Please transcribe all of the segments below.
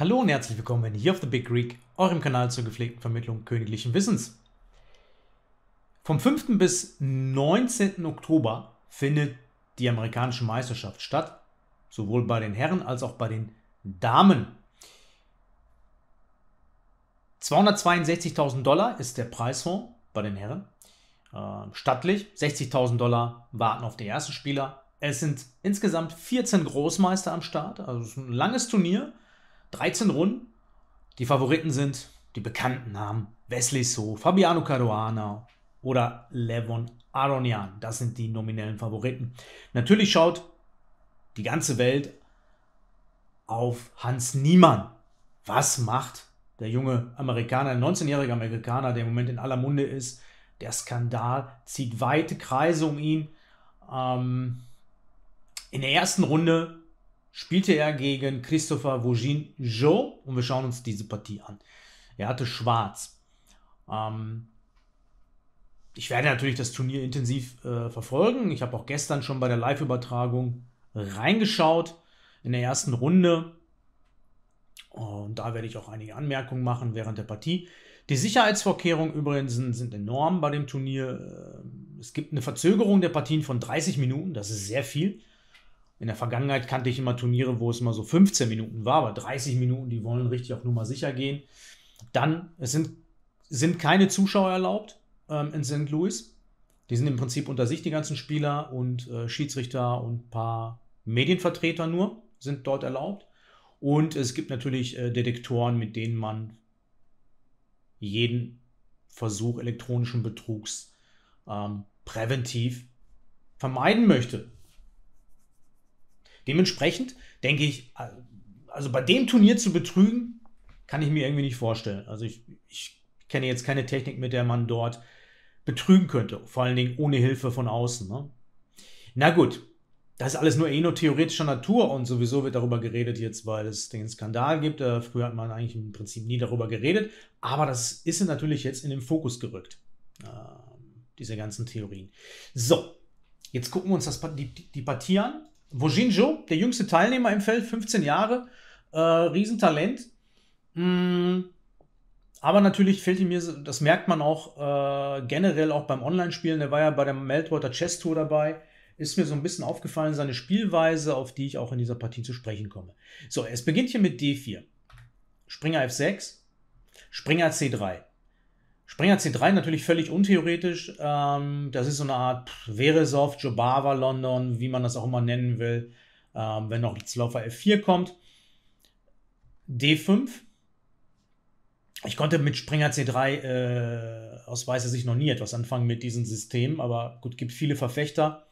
Hallo und herzlich willkommen hier auf The Big Greek, eurem Kanal zur gepflegten Vermittlung königlichen Wissens. Vom 5. bis 19. Oktober findet die amerikanische Meisterschaft statt, sowohl bei den Herren als auch bei den Damen. 262.000 Dollar ist der Preisfonds bei den Herren. Äh, stattlich, 60.000 Dollar warten auf die ersten Spieler. Es sind insgesamt 14 Großmeister am Start, also ein langes Turnier 13 Runden. Die Favoriten sind die bekannten Namen Wesley So, Fabiano Caruana oder Levon Aronian. Das sind die nominellen Favoriten. Natürlich schaut die ganze Welt auf Hans Niemann. Was macht der junge Amerikaner, 19-jähriger Amerikaner, der im Moment in aller Munde ist? Der Skandal zieht weite Kreise um ihn. Ähm, in der ersten Runde spielte er gegen Christopher Wojin Jo und wir schauen uns diese Partie an. Er hatte Schwarz. Ähm, ich werde natürlich das Turnier intensiv äh, verfolgen. Ich habe auch gestern schon bei der Live-Übertragung reingeschaut in der ersten Runde. Und da werde ich auch einige Anmerkungen machen während der Partie. Die Sicherheitsvorkehrungen übrigens sind, sind enorm bei dem Turnier. Ähm, es gibt eine Verzögerung der Partien von 30 Minuten, das ist sehr viel in der Vergangenheit kannte ich immer Turniere, wo es immer so 15 Minuten war, aber 30 Minuten, die wollen richtig auf Nummer sicher gehen. Dann, es sind, sind keine Zuschauer erlaubt ähm, in St. Louis. Die sind im Prinzip unter sich, die ganzen Spieler und äh, Schiedsrichter und ein paar Medienvertreter nur sind dort erlaubt. Und es gibt natürlich äh, Detektoren, mit denen man jeden Versuch elektronischen Betrugs ähm, präventiv vermeiden möchte. Dementsprechend denke ich, also bei dem Turnier zu betrügen, kann ich mir irgendwie nicht vorstellen. Also ich, ich kenne jetzt keine Technik, mit der man dort betrügen könnte. Vor allen Dingen ohne Hilfe von außen. Ne? Na gut, das ist alles nur eh nur theoretischer Natur und sowieso wird darüber geredet jetzt, weil es den Skandal gibt. Äh, früher hat man eigentlich im Prinzip nie darüber geredet, aber das ist natürlich jetzt in den Fokus gerückt, ähm, diese ganzen Theorien. So, jetzt gucken wir uns das, die, die Partie an. Bojinjo, der jüngste Teilnehmer im Feld, 15 Jahre, äh, Riesentalent. Mm, aber natürlich fehlt ihm mir, das merkt man auch äh, generell auch beim Online-Spielen, der war ja bei der Meltwater Chess Tour dabei, ist mir so ein bisschen aufgefallen, seine Spielweise, auf die ich auch in dieser Partie zu sprechen komme. So, es beginnt hier mit D4, Springer F6, Springer C3. Springer C3 natürlich völlig untheoretisch. Ähm, das ist so eine Art Veresov, Jobava, London, wie man das auch immer nennen will, ähm, wenn noch Läufer F4 kommt. D5. Ich konnte mit Springer C3 äh, aus weißer Sicht noch nie etwas anfangen mit diesem System, aber gut, gibt viele Verfechter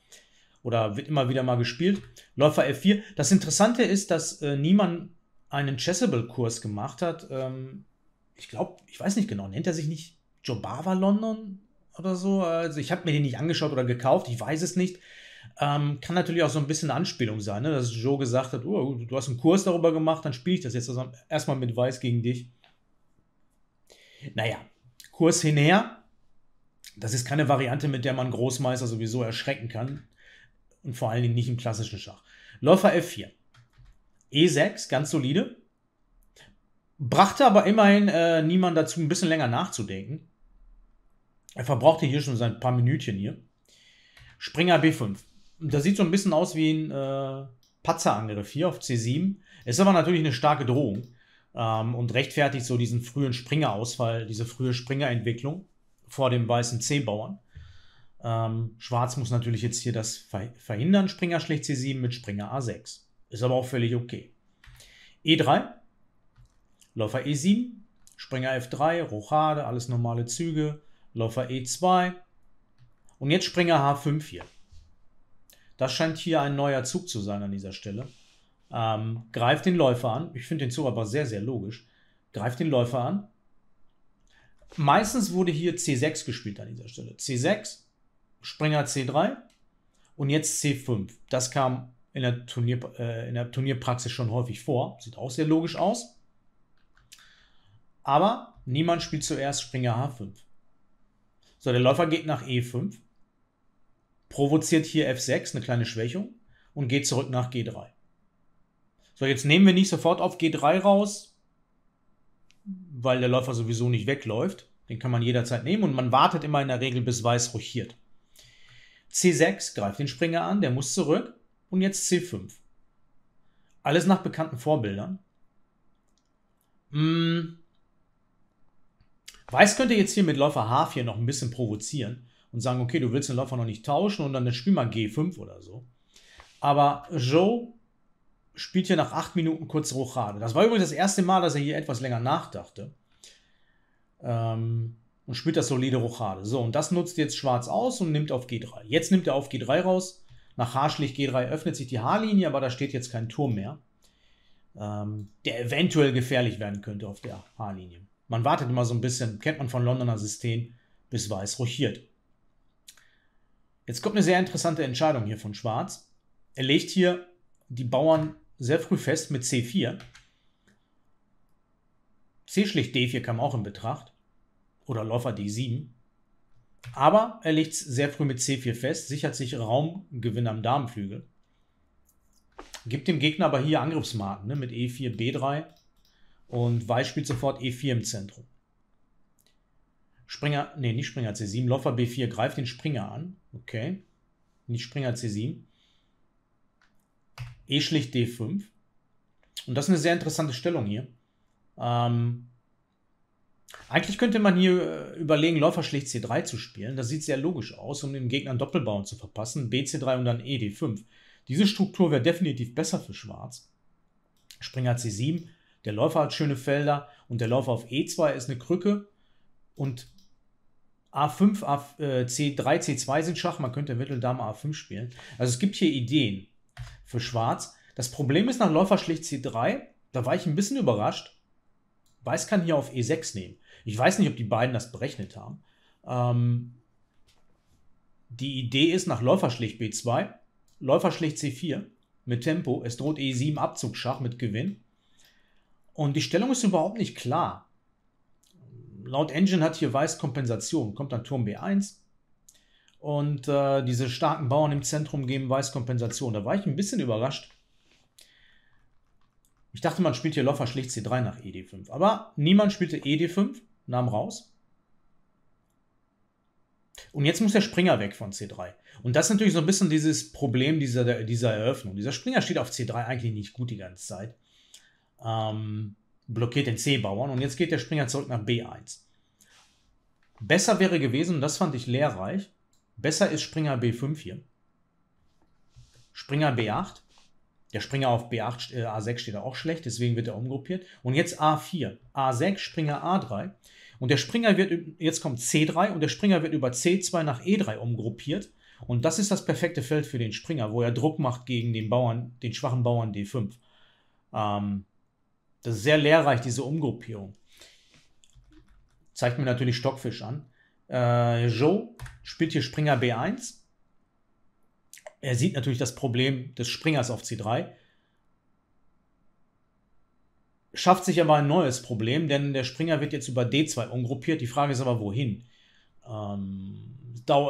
oder wird immer wieder mal gespielt. Läufer F4. Das Interessante ist, dass äh, niemand einen Chessable-Kurs gemacht hat. Ähm, ich glaube, ich weiß nicht genau, nennt er sich nicht Jobava London oder so. Also ich habe mir den nicht angeschaut oder gekauft, ich weiß es nicht. Ähm, kann natürlich auch so ein bisschen eine Anspielung sein, ne? dass Joe gesagt hat, oh, du hast einen Kurs darüber gemacht, dann spiele ich das jetzt also erstmal mit Weiß gegen dich. Naja, Kurs hinher. Das ist keine Variante, mit der man Großmeister sowieso erschrecken kann. Und vor allen Dingen nicht im klassischen Schach. Läufer F4. E6, ganz solide. Brachte aber immerhin äh, niemand dazu, ein bisschen länger nachzudenken. Er verbrauchte hier schon sein paar Minütchen hier. Springer B5. Das sieht so ein bisschen aus wie ein äh, Patzerangriff hier auf C7. Ist aber natürlich eine starke Drohung ähm, und rechtfertigt so diesen frühen Springerausfall, diese frühe Springerentwicklung vor dem weißen C-Bauern. Ähm, Schwarz muss natürlich jetzt hier das verhindern. Springer schlägt C7 mit Springer A6. Ist aber auch völlig okay. E3. Läufer E7, Springer F3, Rochade, alles normale Züge, Läufer E2 und jetzt Springer H5 hier. Das scheint hier ein neuer Zug zu sein an dieser Stelle. Ähm, greift den Läufer an. Ich finde den Zug aber sehr, sehr logisch. Greift den Läufer an. Meistens wurde hier C6 gespielt an dieser Stelle. C6, Springer C3 und jetzt C5. Das kam in der, Turnier, äh, in der Turnierpraxis schon häufig vor. Sieht auch sehr logisch aus. Aber niemand spielt zuerst Springer H5. So, der Läufer geht nach E5, provoziert hier F6, eine kleine Schwächung, und geht zurück nach G3. So, jetzt nehmen wir nicht sofort auf G3 raus, weil der Läufer sowieso nicht wegläuft. Den kann man jederzeit nehmen und man wartet immer in der Regel, bis Weiß ruchiert. C6 greift den Springer an, der muss zurück und jetzt C5. Alles nach bekannten Vorbildern. Hm, Weiß könnte jetzt hier mit Läufer H4 noch ein bisschen provozieren und sagen, okay, du willst den Läufer noch nicht tauschen und dann, spiel mal G5 oder so. Aber Joe spielt hier nach acht Minuten kurz Rochade. Das war übrigens das erste Mal, dass er hier etwas länger nachdachte. Ähm, und spielt das solide Rochade. So, und das nutzt jetzt Schwarz aus und nimmt auf G3. Jetzt nimmt er auf G3 raus. Nach H schlägt G3 öffnet sich die H-Linie, aber da steht jetzt kein Turm mehr, ähm, der eventuell gefährlich werden könnte auf der H-Linie. Man wartet immer so ein bisschen, kennt man von Londoner System, bis Weiß rochiert. Jetzt kommt eine sehr interessante Entscheidung hier von Schwarz. Er legt hier die Bauern sehr früh fest mit C4. C schlicht D4 kam auch in Betracht. Oder Läufer D7. Aber er legt es sehr früh mit C4 fest, sichert sich Raumgewinn am Damenflügel. Gibt dem Gegner aber hier Angriffsmarken ne? mit E4, B3 und Weiß spielt sofort E4 im Zentrum. Springer, nee, nicht Springer C7. Läufer B4 greift den Springer an. Okay. Nicht Springer C7. E schlicht D5. Und das ist eine sehr interessante Stellung hier. Ähm, eigentlich könnte man hier äh, überlegen, Läufer schlicht C3 zu spielen. Das sieht sehr logisch aus, um dem Gegner einen Doppelbauern zu verpassen. BC3 und dann ED5. Diese Struktur wäre definitiv besser für Schwarz. Springer C7, der Läufer hat schöne Felder und der Läufer auf E2 ist eine Krücke und A5, A, äh, C3, C2 sind Schach. Man könnte eventuell Dame A5 spielen. Also es gibt hier Ideen für Schwarz. Das Problem ist, nach Läufer schlägt C3. Da war ich ein bisschen überrascht. Weiß kann hier auf E6 nehmen. Ich weiß nicht, ob die beiden das berechnet haben. Ähm, die Idee ist, nach Läufer schlägt B2, Läufer schlägt C4 mit Tempo, es droht E7 Abzugschach mit Gewinn. Und die Stellung ist überhaupt nicht klar. Laut Engine hat hier Weiß Kompensation, kommt dann Turm B1. Und äh, diese starken Bauern im Zentrum geben Weiß Kompensation. Da war ich ein bisschen überrascht. Ich dachte, man spielt hier Loffer schlicht C3 nach ED5. Aber niemand spielte ED5, nahm raus. Und jetzt muss der Springer weg von C3. Und das ist natürlich so ein bisschen dieses Problem dieser, dieser Eröffnung. Dieser Springer steht auf C3 eigentlich nicht gut die ganze Zeit ähm, blockiert den C-Bauern und jetzt geht der Springer zurück nach B1. Besser wäre gewesen, das fand ich lehrreich, besser ist Springer B5 hier. Springer B8. Der Springer auf B8, äh, A6 steht auch schlecht, deswegen wird er umgruppiert. Und jetzt A4, A6, Springer A3. Und der Springer wird, jetzt kommt C3 und der Springer wird über C2 nach E3 umgruppiert. Und das ist das perfekte Feld für den Springer, wo er Druck macht gegen den Bauern, den schwachen Bauern D5. Ähm, das ist sehr lehrreich, diese Umgruppierung. Zeigt mir natürlich Stockfisch an. Äh, Joe spielt hier Springer B1. Er sieht natürlich das Problem des Springers auf C3. Schafft sich aber ein neues Problem, denn der Springer wird jetzt über D2 umgruppiert. Die Frage ist aber, wohin? Ähm,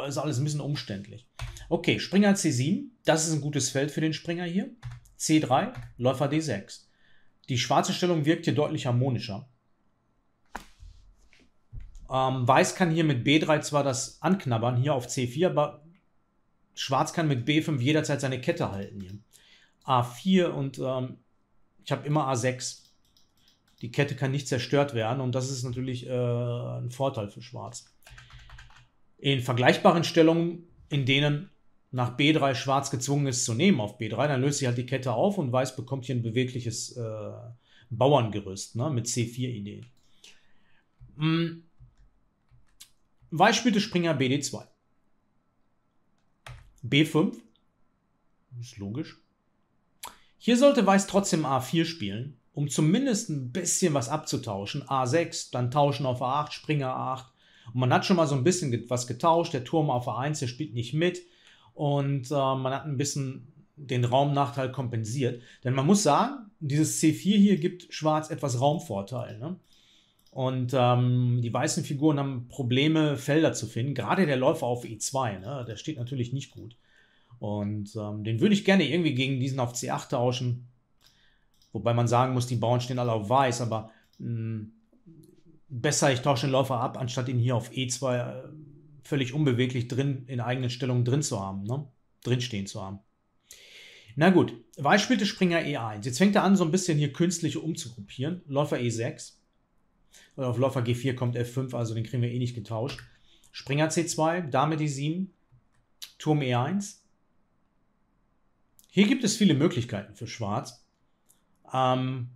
ist alles ein bisschen umständlich. Okay, Springer C7, das ist ein gutes Feld für den Springer hier. C3, Läufer D6. Die schwarze Stellung wirkt hier deutlich harmonischer. Ähm, Weiß kann hier mit B3 zwar das anknabbern, hier auf C4, aber Schwarz kann mit B5 jederzeit seine Kette halten. Hier. A4 und ähm, ich habe immer A6. Die Kette kann nicht zerstört werden und das ist natürlich äh, ein Vorteil für Schwarz. In vergleichbaren Stellungen, in denen nach B3 schwarz gezwungen ist zu nehmen auf B3, dann löst sich halt die Kette auf und weiß bekommt hier ein bewegliches äh, Bauerngerüst ne, mit C4-Idee. Mhm. Weiß spielte Springer BD2. B5. Ist logisch. Hier sollte Weiß trotzdem A4 spielen, um zumindest ein bisschen was abzutauschen. A6, dann tauschen auf A8, Springer A8. Und man hat schon mal so ein bisschen was getauscht. Der Turm auf A1, der spielt nicht mit und äh, man hat ein bisschen den Raumnachteil kompensiert. Denn man muss sagen, dieses C4 hier gibt Schwarz etwas Raumvorteil. Ne? Und ähm, die weißen Figuren haben Probleme, Felder zu finden. Gerade der Läufer auf E2, ne? der steht natürlich nicht gut. Und ähm, den würde ich gerne irgendwie gegen diesen auf C8 tauschen. Wobei man sagen muss, die Bauern stehen alle auf Weiß, aber mh, hm, besser, ich tausche den Läufer ab, anstatt ihn hier auf E2 völlig unbeweglich drin in eigenen Stellungen drin zu haben, ne? drinstehen zu haben. Na gut, Weiß spielte Springer E1. Jetzt fängt er an, so ein bisschen hier künstlich umzugruppieren. Läufer E6. Und auf Läufer G4 kommt F5, also den kriegen wir eh nicht getauscht. Springer C2, Dame D7, Turm E1. Hier gibt es viele Möglichkeiten für Schwarz. Ähm,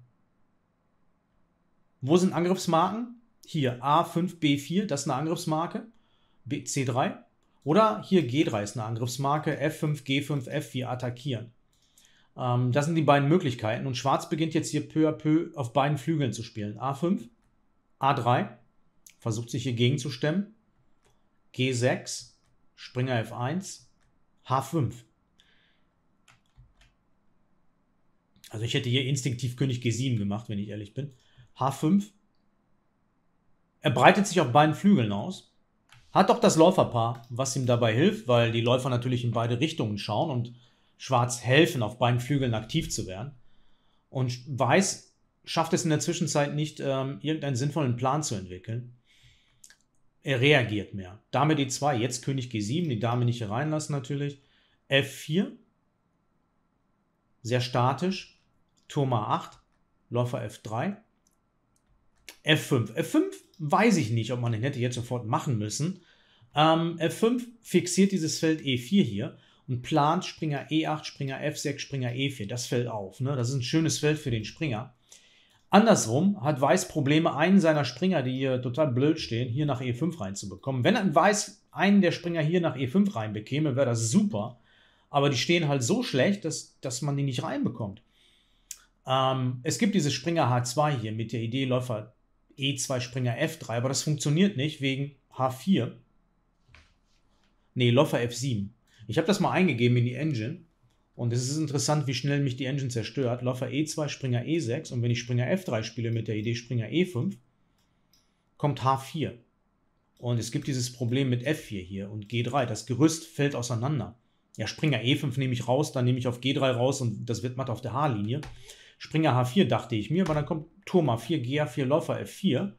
wo sind Angriffsmarken? Hier A5, B4, das ist eine Angriffsmarke. C3. Oder hier G3 ist eine Angriffsmarke, F5, G5, F4 attackieren. Ähm, das sind die beiden Möglichkeiten. Und Schwarz beginnt jetzt hier peu à peu auf beiden Flügeln zu spielen. A5, A3, versucht sich hier gegenzustemmen. G6, Springer F1, H5. Also ich hätte hier instinktiv König G7 gemacht, wenn ich ehrlich bin. H5. Er breitet sich auf beiden Flügeln aus. Hat auch das Läuferpaar, was ihm dabei hilft, weil die Läufer natürlich in beide Richtungen schauen und Schwarz helfen, auf beiden Flügeln aktiv zu werden. Und Weiß schafft es in der Zwischenzeit nicht, ähm, irgendeinen sinnvollen Plan zu entwickeln. Er reagiert mehr. Dame D2, jetzt König G7, die Dame nicht hereinlassen natürlich. F4, sehr statisch. Turm A8, Läufer F3. F5. F5 weiß ich nicht, ob man den hätte jetzt sofort machen müssen. Ähm, F5 fixiert dieses Feld E4 hier und plant Springer E8, Springer F6, Springer E4. Das fällt auf. Ne? Das ist ein schönes Feld für den Springer. Andersrum hat Weiß Probleme, einen seiner Springer, die hier total blöd stehen, hier nach E5 reinzubekommen. Wenn ein Weiß einen der Springer hier nach E5 reinbekäme, wäre das super. Aber die stehen halt so schlecht, dass, dass man die nicht reinbekommt. Ähm, es gibt diese Springer H2 hier mit der Idee, Läufer E2 Springer F3, aber das funktioniert nicht wegen H4. Nee, Loffer F7. Ich habe das mal eingegeben in die Engine und es ist interessant, wie schnell mich die Engine zerstört. Loffer E2, Springer E6 und wenn ich Springer F3 spiele mit der Idee Springer E5, kommt H4. Und es gibt dieses Problem mit F4 hier und G3. Das Gerüst fällt auseinander. Ja, Springer E5 nehme ich raus, dann nehme ich auf G3 raus und das wird matt auf der H-Linie. Springer H4 dachte ich mir, aber dann kommt Turm A4, GA4, Läufer F4.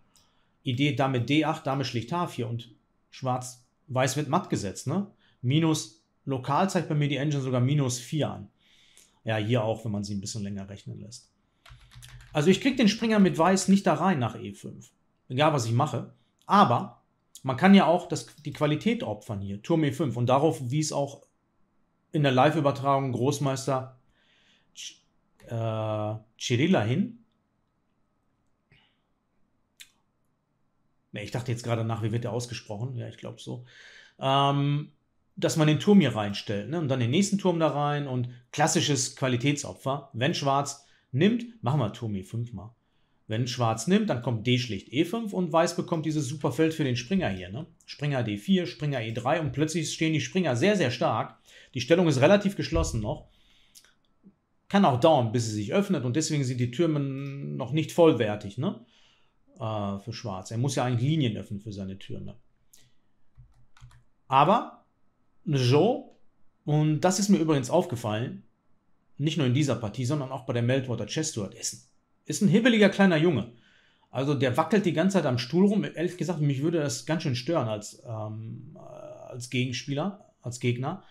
Idee Dame D8, Dame schlicht H4 und Schwarz-Weiß wird matt gesetzt. Ne? Minus, lokal zeigt bei mir die Engine sogar minus 4 an. Ja, hier auch, wenn man sie ein bisschen länger rechnen lässt. Also ich kriege den Springer mit Weiß nicht da rein nach E5. Egal, was ich mache. Aber man kann ja auch das, die Qualität opfern hier. Turm E5. Und darauf wies auch in der Live-Übertragung Großmeister äh, Chirilla hin. Ich dachte jetzt gerade nach, wie wird der ausgesprochen? Ja, ich glaube so. Ähm, dass man den Turm hier reinstellt ne? und dann den nächsten Turm da rein und klassisches Qualitätsopfer. Wenn Schwarz nimmt, machen wir Turm E5 mal. Wenn Schwarz nimmt, dann kommt D schlicht E5 und Weiß bekommt dieses super Feld für den Springer hier. Ne? Springer D4, Springer E3 und plötzlich stehen die Springer sehr, sehr stark. Die Stellung ist relativ geschlossen noch kann auch dauern, bis sie sich öffnet und deswegen sind die Türmen noch nicht vollwertig ne? Äh, für Schwarz. Er muss ja eigentlich Linien öffnen für seine Türme. Aber Joe, und das ist mir übrigens aufgefallen, nicht nur in dieser Partie, sondern auch bei der Meltwater Chestuart, ist, ist ein hibbeliger kleiner Junge. Also der wackelt die ganze Zeit am Stuhl rum. Ehrlich gesagt, mich würde das ganz schön stören als, ähm, als Gegenspieler, als Gegner.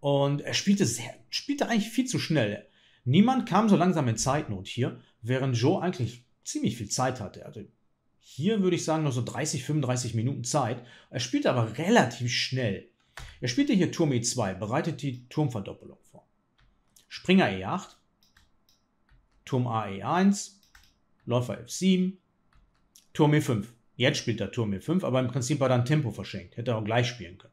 Und er spielte, sehr, spielte eigentlich viel zu schnell. Niemand kam so langsam in Zeitnot hier, während Joe eigentlich ziemlich viel Zeit hatte. Er also hatte hier, würde ich sagen, nur so 30, 35 Minuten Zeit. Er spielte aber relativ schnell. Er spielte hier Turm E2, bereitet die Turmverdoppelung vor. Springer E8, Turm A E1, Läufer F7, Turm E5. Jetzt spielt er Turm E5, aber im Prinzip war dann Tempo verschenkt. Hätte er auch gleich spielen können.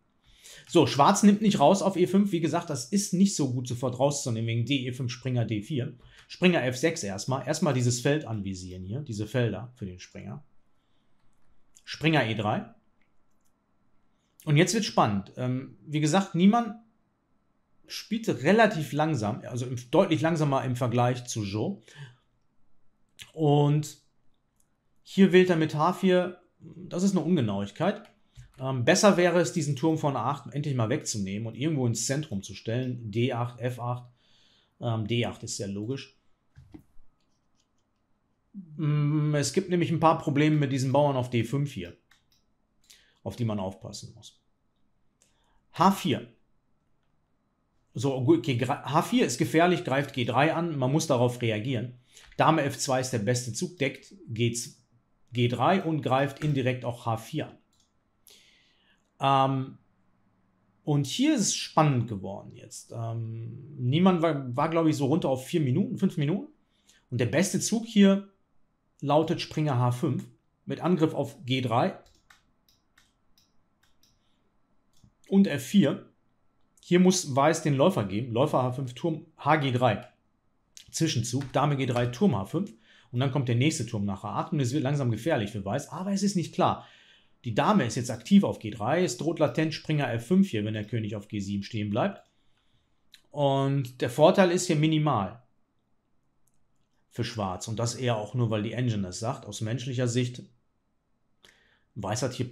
So, Schwarz nimmt nicht raus auf E5. Wie gesagt, das ist nicht so gut sofort rauszunehmen wegen DE5, Springer D4. Springer F6 erstmal. Erstmal dieses Feld anvisieren hier, diese Felder für den Springer. Springer E3. Und jetzt wird spannend. Ähm, wie gesagt, niemand spielte relativ langsam, also im, deutlich langsamer im Vergleich zu Joe. Und hier wählt er mit H4, das ist eine Ungenauigkeit. Ähm, besser wäre es, diesen Turm von A8 endlich mal wegzunehmen und irgendwo ins Zentrum zu stellen. D8, F8. Ähm, D8 ist sehr logisch. Mm, es gibt nämlich ein paar Probleme mit diesen Bauern auf D5 hier, auf die man aufpassen muss. H4. So, H4 ist gefährlich, greift G3 an, man muss darauf reagieren. Dame F2 ist der beste Zug, deckt G3 und greift indirekt auch H4 an. Ähm, und hier ist es spannend geworden jetzt. Ähm, niemand war, war glaube ich, so runter auf vier Minuten, fünf Minuten. Und der beste Zug hier lautet Springer H5 mit Angriff auf G3 und F4. Hier muss Weiß den Läufer geben. Läufer H5, Turm HG3. Zwischenzug, Dame G3, Turm H5. Und dann kommt der nächste Turm nach H8 und es wird langsam gefährlich für Weiß. Aber es ist nicht klar. Die Dame ist jetzt aktiv auf G3. Es droht latent Springer F5 hier, wenn der König auf G7 stehen bleibt. Und der Vorteil ist hier minimal für Schwarz. Und das eher auch nur, weil die Engine das sagt. Aus menschlicher Sicht, Weiß hat hier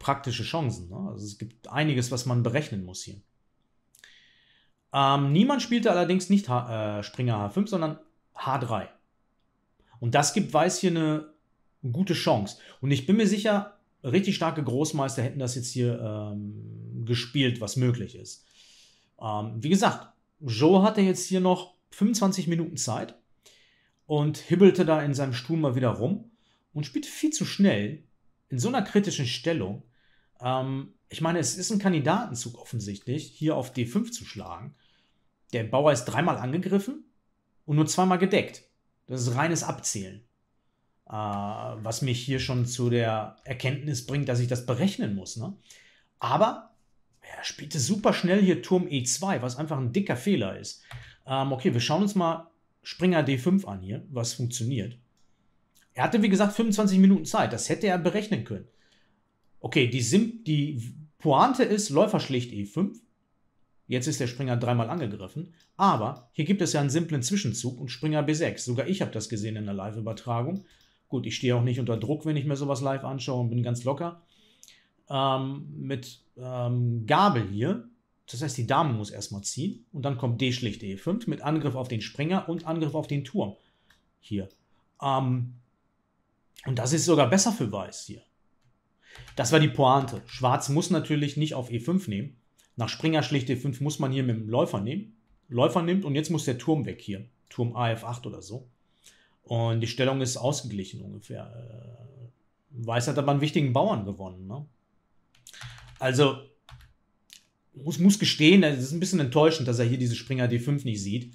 praktische Chancen. Ne? Also es gibt einiges, was man berechnen muss hier. Ähm, niemand spielte allerdings nicht H äh, Springer H5, sondern H3. Und das gibt Weiß hier eine gute Chance. Und ich bin mir sicher, richtig starke Großmeister hätten das jetzt hier ähm, gespielt, was möglich ist. Ähm, wie gesagt, Joe hatte jetzt hier noch 25 Minuten Zeit und hibbelte da in seinem Stuhl mal wieder rum und spielte viel zu schnell in so einer kritischen Stellung. Ähm, ich meine, es ist ein Kandidatenzug offensichtlich, hier auf D5 zu schlagen. Der Bauer ist dreimal angegriffen und nur zweimal gedeckt. Das ist reines Abzählen. Äh, was mich hier schon zu der Erkenntnis bringt, dass ich das berechnen muss. Ne? Aber er spielte super schnell hier Turm E2, was einfach ein dicker Fehler ist. Ähm, okay, wir schauen uns mal Springer D5 an hier, was funktioniert. Er hatte, wie gesagt, 25 Minuten Zeit. Das hätte er berechnen können. Okay, die, Sim die Pointe ist, Läufer schlicht E5. Jetzt ist der Springer dreimal angegriffen. Aber hier gibt es ja einen simplen Zwischenzug und Springer B6. Sogar ich habe das gesehen in der Live-Übertragung. Gut, ich stehe auch nicht unter Druck, wenn ich mir sowas live anschaue und bin ganz locker. Ähm, mit ähm, Gabel hier, das heißt, die Dame muss erstmal ziehen und dann kommt D schlicht E5 mit Angriff auf den Springer und Angriff auf den Turm hier. Ähm, und das ist sogar besser für Weiß hier. Das war die Pointe. Schwarz muss natürlich nicht auf E5 nehmen. Nach Springer schlicht E5 muss man hier mit dem Läufer nehmen. Läufer nimmt und jetzt muss der Turm weg hier. Turm AF8 oder so. Und die Stellung ist ausgeglichen ungefähr. Äh, Weiß hat aber einen wichtigen Bauern gewonnen. Ne? Also, muss, muss gestehen, es ist ein bisschen enttäuschend, dass er hier diese Springer D5 nicht sieht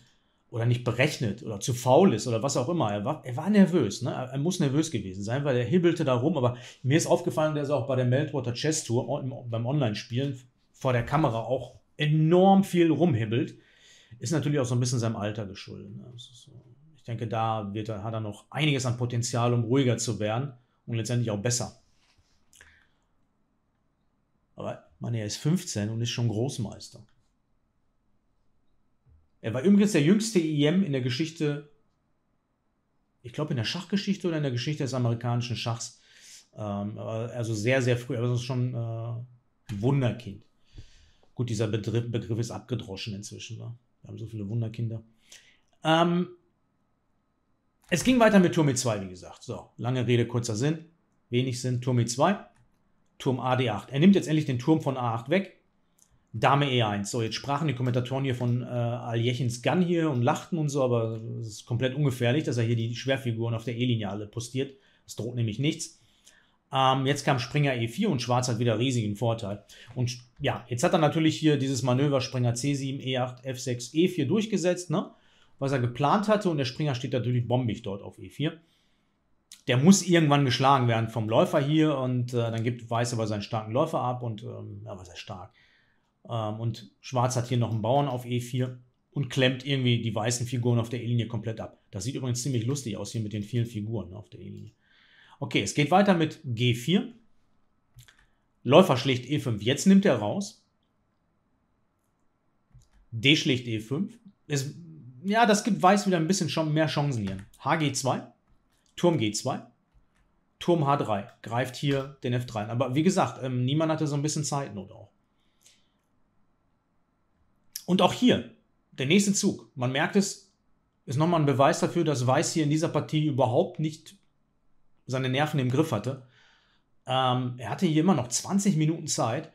oder nicht berechnet oder zu faul ist oder was auch immer. Er war, er war nervös, ne? er muss nervös gewesen sein, weil er hibbelte da rum. Aber mir ist aufgefallen, dass er auch bei der Meltwater Chess Tour beim Online-Spielen vor der Kamera auch enorm viel rumhibbelt. Ist natürlich auch so ein bisschen seinem Alter geschuldet. Ne? Ich denke, da wird, hat er noch einiges an Potenzial, um ruhiger zu werden und letztendlich auch besser. Aber man, er ist 15 und ist schon Großmeister. Er war übrigens der jüngste IM e in der Geschichte, ich glaube in der Schachgeschichte oder in der Geschichte des amerikanischen Schachs. Ähm, also sehr, sehr früh, aber sonst schon ein äh, Wunderkind. Gut, dieser Begriff, ist abgedroschen inzwischen. Ne? Wir haben so viele Wunderkinder. Ähm, es ging weiter mit Turm E2, wie gesagt. So, lange Rede, kurzer Sinn. Wenig Sinn. Turm E2, Turm ad 8 Er nimmt jetzt endlich den Turm von A8 weg. Dame E1. So, jetzt sprachen die Kommentatoren hier von äh, Aljechins Gun hier und lachten und so, aber es ist komplett ungefährlich, dass er hier die Schwerfiguren auf der E-Linie alle postiert. Es droht nämlich nichts. Ähm, jetzt kam Springer E4 und Schwarz hat wieder riesigen Vorteil. Und ja, jetzt hat er natürlich hier dieses Manöver Springer C7, E8, F6, E4 durchgesetzt, ne? was er geplant hatte. Und der Springer steht natürlich bombig dort auf E4. Der muss irgendwann geschlagen werden vom Läufer hier und äh, dann gibt Weiß aber seinen starken Läufer ab und, ähm, ja, was ist stark? Ähm, und Schwarz hat hier noch einen Bauern auf E4 und klemmt irgendwie die weißen Figuren auf der E-Linie komplett ab. Das sieht übrigens ziemlich lustig aus hier mit den vielen Figuren auf der E-Linie. Okay, es geht weiter mit G4. Läufer schlägt E5. Jetzt nimmt er raus. D schlägt E5. Es ja, das gibt Weiß wieder ein bisschen schon mehr Chancen hier. HG2, Turm G2, Turm H3 greift hier den F3 an. Aber wie gesagt, ähm, niemand hatte so ein bisschen Zeitnot auch. Und auch hier, der nächste Zug, man merkt es, ist nochmal ein Beweis dafür, dass Weiß hier in dieser Partie überhaupt nicht seine Nerven im Griff hatte. Ähm, er hatte hier immer noch 20 Minuten Zeit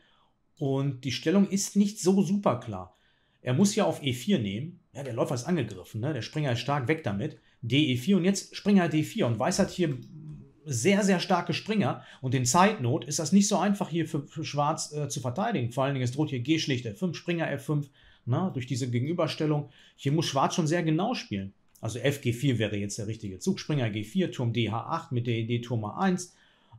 und die Stellung ist nicht so super klar. Er muss ja auf E4 nehmen. Ja, der Läufer ist angegriffen, ne? der Springer ist stark weg damit. DE4 und jetzt Springer D4 e und Weiß hat hier sehr, sehr starke Springer und in Zeitnot ist das nicht so einfach hier für, für Schwarz äh, zu verteidigen. Vor allen Dingen, es droht hier G schlicht F5, Springer F5, na, ne? durch diese Gegenüberstellung. Hier muss Schwarz schon sehr genau spielen. Also FG4 wäre jetzt der richtige Zug. Springer G4, Turm DH8 mit der Idee Turm A1.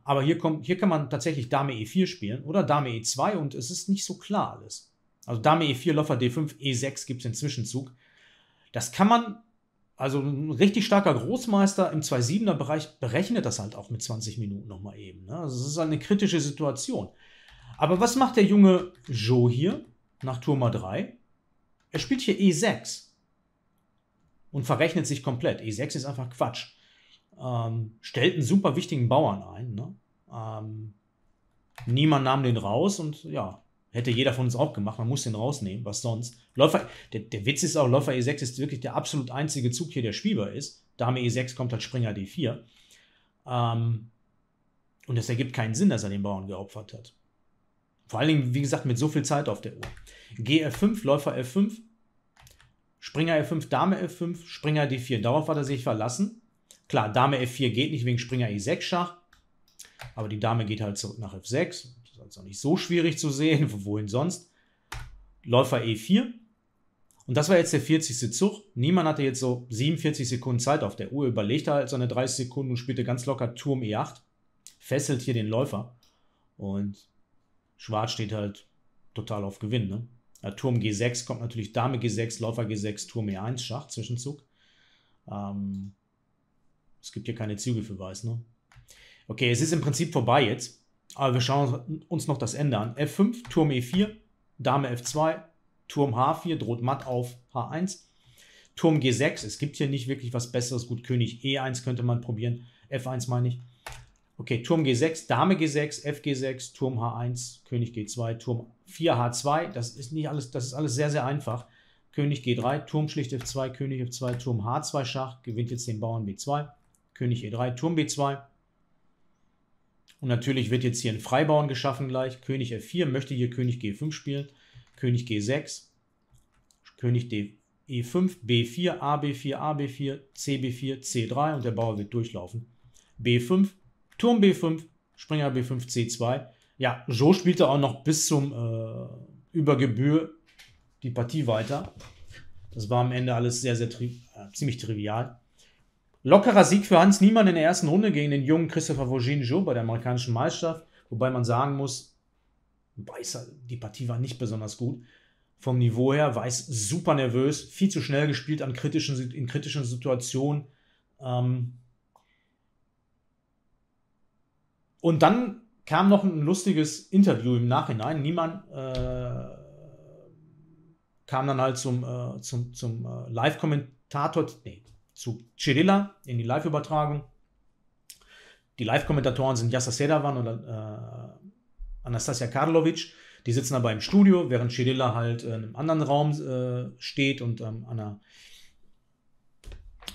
Aber hier, kommt, hier kann man tatsächlich Dame E4 spielen oder Dame E2 und es ist nicht so klar alles. Also Dame E4, Läufer D5, E6 gibt es den Zwischenzug. Das kann man, also ein richtig starker Großmeister im 2-7er Bereich berechnet das halt auch mit 20 Minuten nochmal eben. Ne? Also es ist halt eine kritische Situation. Aber was macht der junge Joe hier nach Turma 3? Er spielt hier E6 und verrechnet sich komplett. E6 ist einfach Quatsch. Ähm, stellt einen super wichtigen Bauern ein. Ne? Ähm, niemand nahm den raus und ja, Hätte jeder von uns auch gemacht, man muss den rausnehmen, was sonst. Läufer, der, der Witz ist auch, Läufer E6 ist wirklich der absolut einzige Zug hier, der spielbar ist. Dame E6 kommt halt Springer D4. Ähm, und es ergibt keinen Sinn, dass er den Bauern geopfert hat. Vor allen Dingen, wie gesagt, mit so viel Zeit auf der Uhr. GF5, Läufer F5, Springer F5, Dame F5, Springer D4. Darauf hat er sich verlassen. Klar, Dame F4 geht nicht wegen Springer E6 Schach, aber die Dame geht halt zurück nach F6 jetzt auch nicht so schwierig zu sehen, wohin sonst. Läufer E4. Und das war jetzt der 40. Zug. Niemand hatte jetzt so 47 Sekunden Zeit auf der Uhr, überlegte halt seine 30 Sekunden und spielte ganz locker Turm E8. Fesselt hier den Läufer. Und Schwarz steht halt total auf Gewinn. Ne? Ja, Turm G6 kommt natürlich Dame G6, Läufer G6, Turm E1, Schach, Zwischenzug. Ähm, es gibt hier keine Züge für Weiß. Ne? Okay, es ist im Prinzip vorbei jetzt. Aber wir schauen uns noch das Ende an. F5, Turm E4, Dame F2, Turm H4, droht matt auf H1. Turm G6, es gibt hier nicht wirklich was Besseres. Gut, König E1 könnte man probieren. F1 meine ich. Okay, Turm G6, Dame G6, FG6, Turm H1, König G2, Turm 4 H2. Das ist nicht alles, das ist alles sehr, sehr einfach. König G3, Turm schlicht F2, König F2, Turm H2 Schach, gewinnt jetzt den Bauern B2, König E3, Turm B2, und natürlich wird jetzt hier ein Freibauern geschaffen gleich. König F4 möchte hier König G5 spielen. König G6, König D, E5, B4, AB4, AB4, CB4, C3 und der Bauer wird durchlaufen. B5, Turm B5, Springer B5, C2. Ja, so spielt er auch noch bis zum äh, Übergebühr die Partie weiter. Das war am Ende alles sehr, sehr tri äh, ziemlich trivial. Lockerer Sieg für Hans Niemann in der ersten Runde gegen den jungen Christopher Vogin bei der amerikanischen Meisterschaft, wobei man sagen muss, Weißer, die Partie war nicht besonders gut. Vom Niveau her, Weiß super nervös, viel zu schnell gespielt an kritischen, in kritischen Situationen. Ähm Und dann kam noch ein lustiges Interview im Nachhinein. Niemann äh, kam dann halt zum, äh, zum, zum äh, Live-Kommentator, nee, zu Cirilla in die Live-Übertragung. Die Live-Kommentatoren sind Yasser Sedavan oder äh, Anastasia Karlovic. Die sitzen aber im Studio, während Cirilla halt in einem anderen Raum äh, steht und ähm, an einer,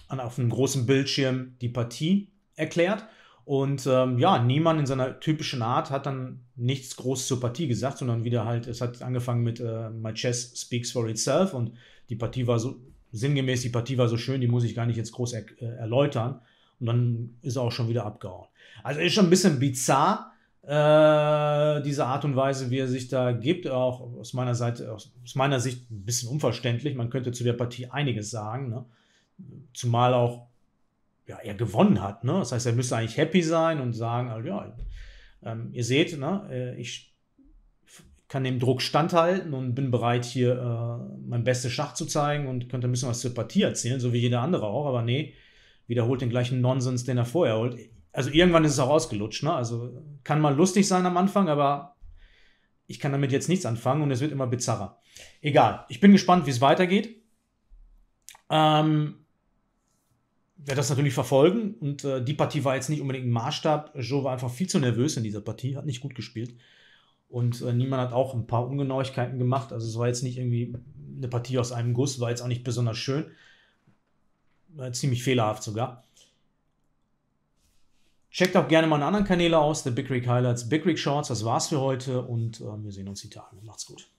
an, auf einem großen Bildschirm die Partie erklärt. Und ähm, ja, niemand in seiner typischen Art hat dann nichts Großes zur Partie gesagt, sondern wieder halt, es hat angefangen mit äh, My Chess Speaks for Itself und die Partie war so sinngemäß, die Partie war so schön, die muss ich gar nicht jetzt groß er, äh, erläutern. Und dann ist er auch schon wieder abgehauen. Also ist schon ein bisschen bizarr, äh, diese Art und Weise, wie er sich da gibt. Auch aus meiner, Seite, aus, meiner Sicht ein bisschen unverständlich. Man könnte zu der Partie einiges sagen. Ne? Zumal auch ja, er gewonnen hat. Ne? Das heißt, er müsste eigentlich happy sein und sagen, also, ja, ähm, ihr seht, ne, äh, ich kann dem Druck standhalten und bin bereit, hier äh, mein bestes Schach zu zeigen und könnte ein bisschen was zur Partie erzählen, so wie jeder andere auch, aber nee, wiederholt den gleichen Nonsens, den er vorher holt. Also irgendwann ist es auch ausgelutscht, ne? Also kann mal lustig sein am Anfang, aber ich kann damit jetzt nichts anfangen und es wird immer bizarrer. Egal, ich bin gespannt, wie es weitergeht. Ähm, werde das natürlich verfolgen und äh, die Partie war jetzt nicht unbedingt ein Maßstab. Joe war einfach viel zu nervös in dieser Partie, hat nicht gut gespielt. Und äh, Niemann hat auch ein paar Ungenauigkeiten gemacht. Also es war jetzt nicht irgendwie eine Partie aus einem Guss, war jetzt auch nicht besonders schön. War ziemlich fehlerhaft sogar. Checkt auch gerne meine anderen Kanäle aus, The Big Rig Highlights, Big Rig Shorts. Das war's für heute und äh, wir sehen uns die Tage. Macht's gut.